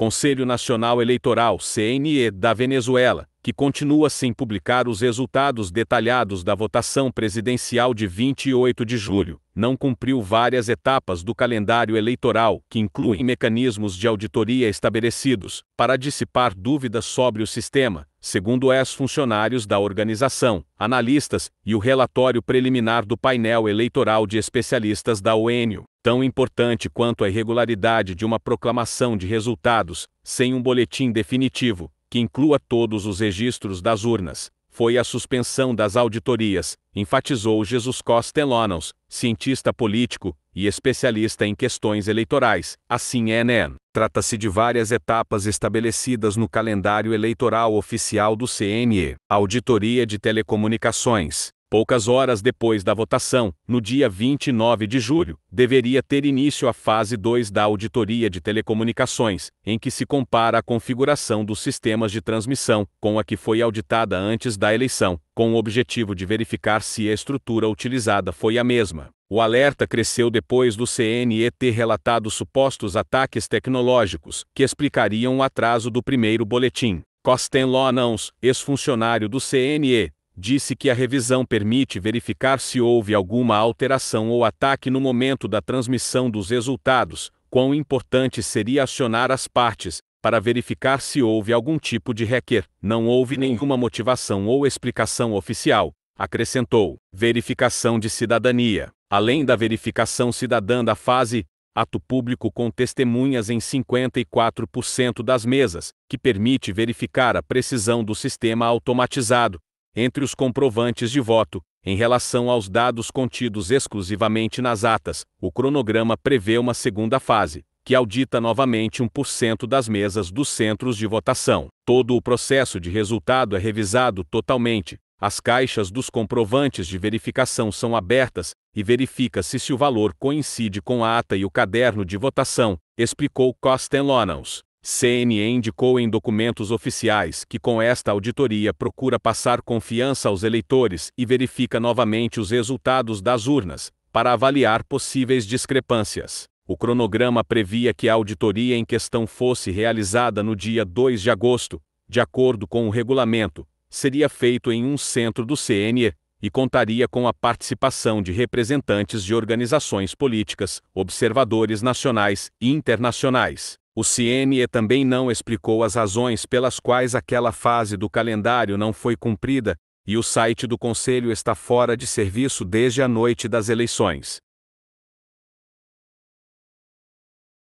Conselho Nacional Eleitoral CNE da Venezuela, que continua sem publicar os resultados detalhados da votação presidencial de 28 de julho, não cumpriu várias etapas do calendário eleitoral, que incluem mecanismos de auditoria estabelecidos, para dissipar dúvidas sobre o sistema, segundo ex-funcionários da organização, analistas, e o relatório preliminar do painel eleitoral de especialistas da ONU. Tão importante quanto a irregularidade de uma proclamação de resultados, sem um boletim definitivo, que inclua todos os registros das urnas, foi a suspensão das auditorias, enfatizou Jesus Costellonos, cientista político e especialista em questões eleitorais, assim é NEN. Trata-se de várias etapas estabelecidas no calendário eleitoral oficial do CNE, auditoria de telecomunicações, Poucas horas depois da votação, no dia 29 de julho, deveria ter início a fase 2 da auditoria de telecomunicações, em que se compara a configuração dos sistemas de transmissão com a que foi auditada antes da eleição, com o objetivo de verificar se a estrutura utilizada foi a mesma. O alerta cresceu depois do CNE ter relatado supostos ataques tecnológicos, que explicariam o atraso do primeiro boletim. Costen Lonaus, ex-funcionário do CNE, disse que a revisão permite verificar se houve alguma alteração ou ataque no momento da transmissão dos resultados, quão importante seria acionar as partes, para verificar se houve algum tipo de hacker. Não houve nenhuma motivação ou explicação oficial, acrescentou. Verificação de cidadania. Além da verificação cidadã da fase, ato público com testemunhas em 54% das mesas, que permite verificar a precisão do sistema automatizado, entre os comprovantes de voto, em relação aos dados contidos exclusivamente nas atas, o cronograma prevê uma segunda fase, que audita novamente 1% das mesas dos centros de votação. Todo o processo de resultado é revisado totalmente. As caixas dos comprovantes de verificação são abertas e verifica-se se o valor coincide com a ata e o caderno de votação, explicou Costen Lonaus. CNE indicou em documentos oficiais que com esta auditoria procura passar confiança aos eleitores e verifica novamente os resultados das urnas, para avaliar possíveis discrepâncias. O cronograma previa que a auditoria em questão fosse realizada no dia 2 de agosto, de acordo com o regulamento, seria feito em um centro do CNE e contaria com a participação de representantes de organizações políticas, observadores nacionais e internacionais. O CNE também não explicou as razões pelas quais aquela fase do calendário não foi cumprida, e o site do Conselho está fora de serviço desde a noite das eleições.